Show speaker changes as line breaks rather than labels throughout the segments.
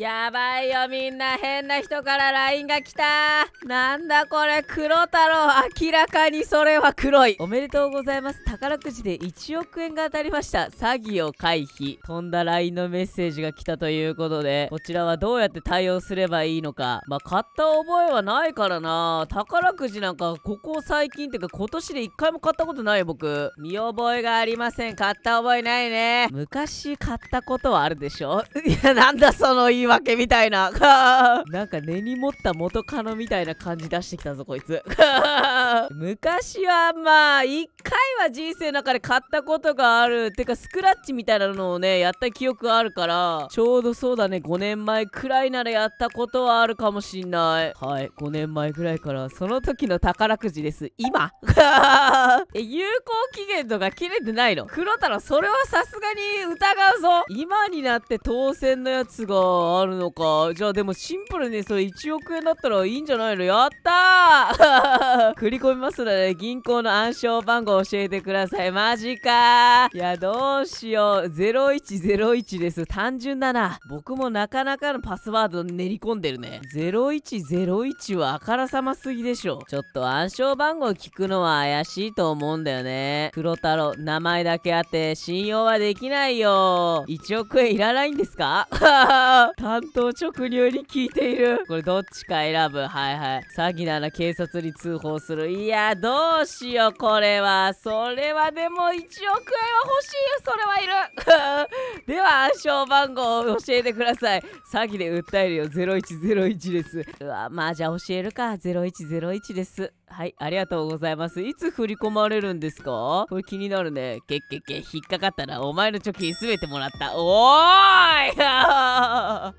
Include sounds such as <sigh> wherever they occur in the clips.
やばいよみんな変な人から LINE が来たなんだこれ黒太郎明らかにそれは黒いおめでとうございます宝くじで1億円が当たりました詐欺を回避飛んだ LINE のメッセージが来たということでこちらはどうやって対応すればいいのかまあ買った覚えはないからな宝くじなんかここ最近ってか今年で1回も買ったことないよ僕見覚えがありません買った覚えないね昔買ったことはあるでしょ <laughs> いやなんだその言いわけみたいな。<laughs> なんか根に持った元カノみたいな感じ出してきたぞ、こいつ。<laughs> 昔はまあ、一回は人生の中で買ったことがある。てか、スクラッチみたいなのをね、やった記憶あるから、ちょうどそうだね、5年前くらいならやったことはあるかもしんない。はい、5年前くらいから、その時の宝くじです。今 <laughs> え、有効期限とか切れてないの黒太郎、それはさすがに疑うぞ。今になって当選のやつがあるのかじゃあでもシンプルにそれ1億円だったらいいんじゃないのやったー振 <laughs> り込みますので、ね、銀行の暗証番号教えてくださいマジかいやどうしよう0101です単純だな僕もなかなかのパスワード練り込んでるね0101はあからさますぎでしょちょっと暗証番号聞くのは怪しいと思うんだよね黒太郎名前だけあって信用はできないよ1億円いらないんですか <laughs> 担当直入に聞いているこれどっちか選ぶはいはい詐欺なら警察に通報するいやどうしようこれはそれはでも1億円は欲しいよそれはいる <laughs> では暗証番号を教えてください詐欺で訴えるよ0101ですうわまあじゃあ教えるか0101ですはい、ありがとうございます。いつ振り込まれるんですかこれ気になるね。けっけっけ、引っかかったらお前の貯金すべてもらった。おーい <laughs>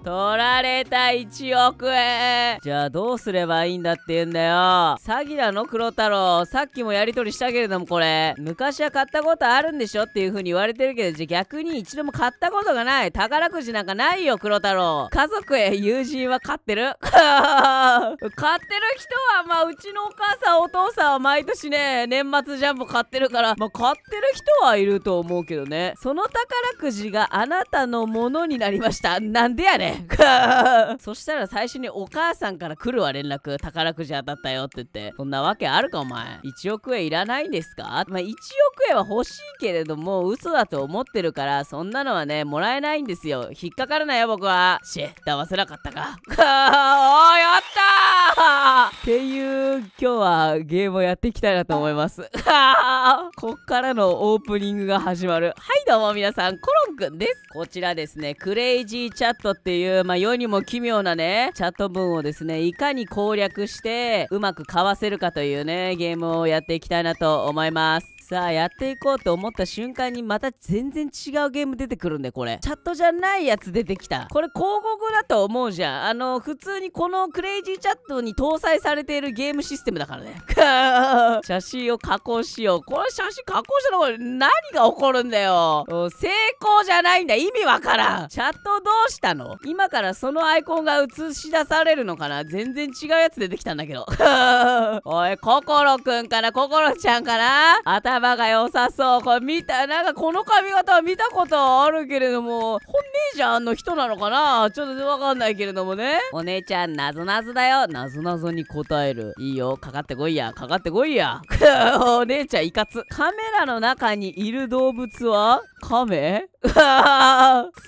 取られた1億円じゃあどうすればいいんだって言うんだよ。詐欺なの黒太郎。さっきもやりとりしたけれどもこれ、昔は買ったことあるんでしょっていう風に言われてるけど、じゃ逆に一度も買ったことがない。宝くじなんかないよ、黒太郎。家族へ友人は買ってる <laughs> 買ってる人は、まあうちのお母さんさんお父さんは毎年ね年末ジャンボ買ってるから、まあ、買ってる人はいると思うけどねその宝くじがあなたのものになりましたなんでやねん <laughs> そしたら最初にお母さんから来るわ連絡宝くじ当たったよって言ってそんなわけあるかお前1億円いらないんですかまあ、1億円は欲しいけれども嘘だと思ってるからそんなのはねもらえないんですよ引っかからないよ僕はしェ騙せなかったかおい <laughs> っていう今日はゲームをやっていきたいなと思います。<laughs> こっからのオープニングが始まる。はいどうも皆さん、コロンくんです。こちらですね、クレイジーチャットっていう、まあ、世にも奇妙なね、チャット文をですね、いかに攻略してうまくかわせるかというね、ゲームをやっていきたいなと思います。さあやっていこうと思った瞬間にまた全然違うゲーム出てくるんでこれチャットじゃないやつ出てきたこれ広告だと思うじゃんあの普通にこのクレイジーチャットに搭載さされているゲームシステムだからね。<laughs> 写真を加工しよう。この写真加工したらこれ何が起こるんだよ。成功じゃないんだ。意味わからん。チャットどうしたの今からそのアイコンが映し出されるのかな全然違うやつ出てきたんだけど。<laughs> おい、ココロくんかなココロちゃんかな頭が良さそう。これ見た、なんかこの髪型は見たことあるけれども、本姉じゃんの人なのかなちょっとわかんないけれどもね。お姉ちゃん、なぞなぞだよ。なぞなぞに答答える。いいよ、かかってこいや、かかってこいや。<laughs> お姉ちゃん、いかつ。カメラの中にいる動物はカメ <laughs>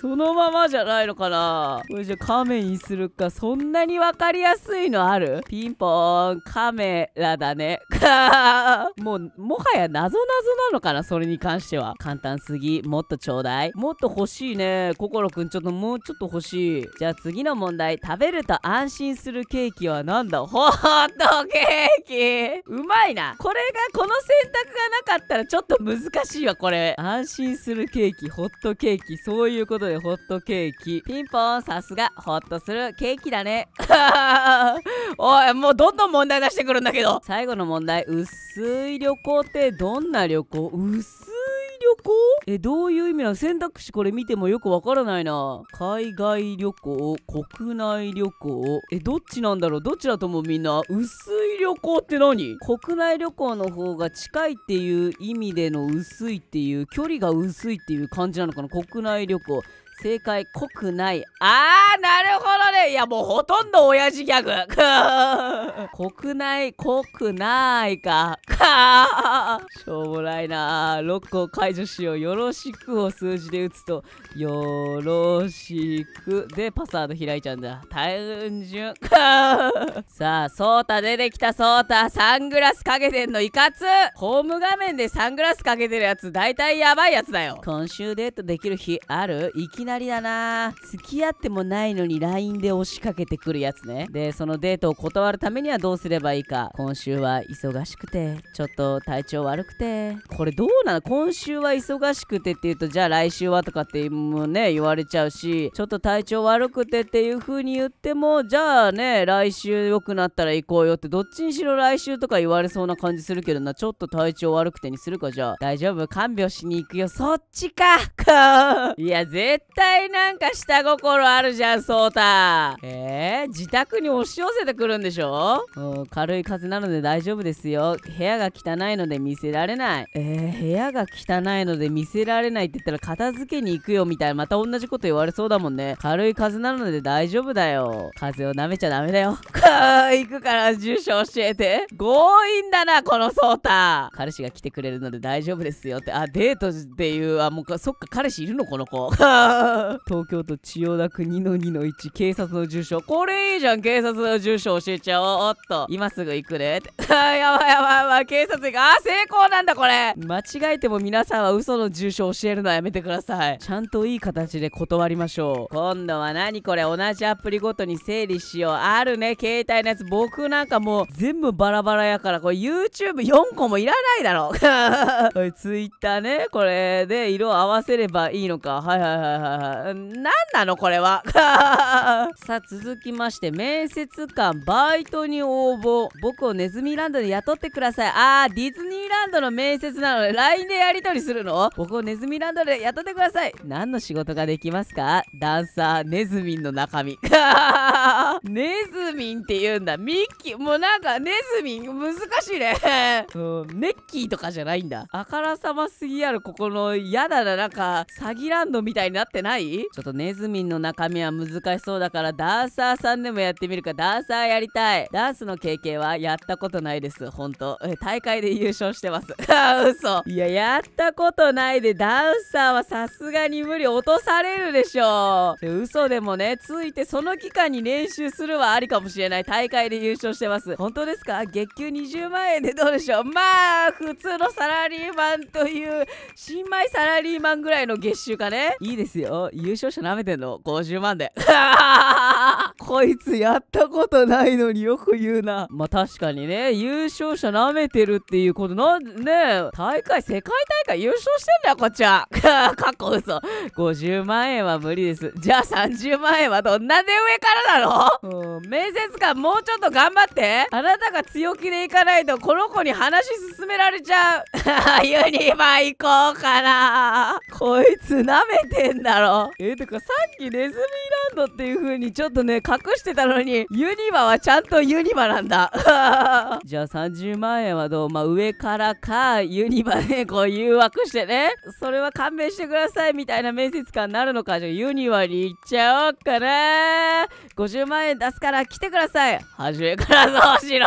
そのままじゃないのかなこれじゃカメにするか。そんなにわかりやすいのあるピンポーン、カメラだね。<laughs> もう、もはやなぞなぞなのかなそれに関しては。簡単すぎ。もっとちょうだい。もっと欲しいね。心くん、ちょっともうちょっと欲しい。じゃあ次の問題。食べると安心するケーキは何だほホットケーキうまいなこれがこの選択がなかったらちょっと難しいわこれ安心するケーキホットケーキそういうことでホットケーキピンポンさすがホッとするケーキだね <laughs> おいもうどんどん問題出してくるんだけど最後の問題薄い旅行ってどんな旅行薄い行えどういう意味なの選択肢これ見てもよくわからないな海外旅行国内旅行えどっちなんだろうどっちだと思うみんな薄い旅行って何国内旅行の方が近いっていう意味での薄いっていう距離が薄いっていう感じなのかな国内旅行正解濃くないあーなるほどねいやもうほとんど親父ギャグ濃くない濃くないか <laughs> しょうもないなロックを解除しようよろしくを数字で打つとよろしくでパスワード開いちゃうんだ単純 <laughs> さあソータ出てきたソータサングラスかけてんのいかつホーム画面でサングラスかけてるやつ大体やばいやつだよ今週デートできる日ある生ききなりだな付き合ってもないのに LINE で押しかけてくるやつねでそのデートを断るためにはどうすればいいか今週は忙しくてちょっと体調悪くてこれどうなの今週は忙しくてって言うとじゃあ来週はとかってもうね言われちゃうしちょっと体調悪くてっていう風に言ってもじゃあね来週良くなったら行こうよってどっちにしろ来週とか言われそうな感じするけどなちょっと体調悪くてにするかじゃあ大丈夫看病しに行くよそっちかいや絶対なんか下心あるじゃん、ソータ。えー、自宅に押し寄せてくるんでしょ軽い風なので大丈夫ですよ。部屋が汚いので見せられない。えー、部屋が汚いので見せられないって言ったら片付けに行くよみたいな、また同じこと言われそうだもんね。軽い風なので大丈夫だよ。風を舐めちゃダメだよ。かー、行くから住所教えて。強引だな、このソータ。彼氏が来てくれるので大丈夫ですよって。あ、デートっていう、あ、もうそっか、彼氏いるのこの子。<laughs> 東京都千代田区2の2の1警察の住所これいいじゃん警察の住所教えちゃおうっと今すぐ行くねってやばいやばいやばい警察行くあ成功なんだこれ間違えても皆さんは嘘の住所教えるのはやめてくださいちゃんといい形で断りましょう今度は何これ同じアプリごとに整理しようあるね携帯のやつ僕なんかもう全部バラバラやからこれ YouTube4 個もいらないだろ <laughs> これ Twitter ねこれで色合わせればいいのかはいはいはいはいなんなのこれは <laughs> さあ続きまして面接官バイトに応募僕をネズミランドで雇ってくださいあーディズニーランドの面接なので LINE でやり取りするの僕をネズミランドで雇ってください何の仕事ができますかダンサーネズミンの中身 <laughs> ネズミンって言うんだミッキーもうなんかネズミン難しいね <laughs> うんネッキーとかじゃないんだあからさますぎあるここの嫌だななんか詐欺ランドみたいになってないちょっとネズミンの中身は難しそうだからダンサーさんでもやってみるかダンサーやりたいダンスの経験はやったことないですほんと大会で優勝してます <laughs> あ嘘いややったことないでダンサーはさすがに無理落とされるでしょう嘘でもねついてその期間に練習するはありかもしれない大会で優勝してます本当ですか月給20万円でどうでしょうまあ普通のサラリーマンという新米サラリーマンぐらいの月収かねいいですよお優勝者なめてんの50万で <laughs> こいつやったことないのによく言うなまあ確かにね優勝者なめてるっていうことなね大会世界大会優勝してんだよこっちは <laughs> かっこ嘘50万円は無理ですじゃあ30万円はどんなで上からだろう面接官もうちょっと頑張ってあなたが強気でいかないとこの子に話進められちゃうユニバ行こうかなこいつなめてんだろろえー、とかさっきネズミランドっていう風にちょっとね隠してたのにユニバはちゃんとユニバなんだ <laughs> じゃあ30万円はどうまあ、上からかユニバでこう誘惑してねそれは勘弁してくださいみたいな面接官になるのかじゃあユニバに行っちゃおうかな50万円出すから来てください初めからそうしろ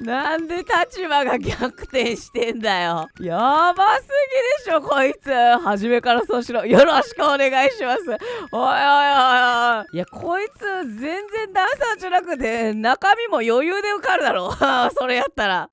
なんで立場が逆転してんだよ。やばすぎでしょ、こいつ。初めからそうしろ。よろしくお願いします。おいおいおいおい。いや、こいつ、全然ダンサーじゃなくて、中身も余裕で受かるだろ。<laughs> それやったら。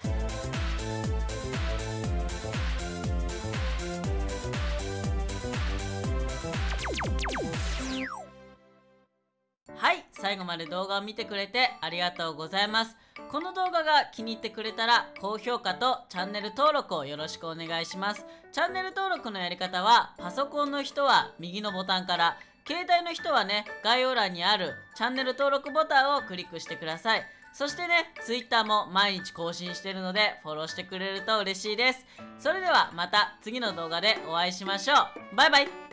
最後まで動画を見てくれてありがとうございます。この動画が気に入ってくれたら高評価とチャンネル登録をよろしくお願いします。チャンネル登録のやり方はパソコンの人は右のボタンから携帯の人はね、概要欄にあるチャンネル登録ボタンをクリックしてください。そしてね、Twitter も毎日更新してるので、フォローしてくれると嬉しいです。それではまた次の動画でお会いしましょう。バイバイ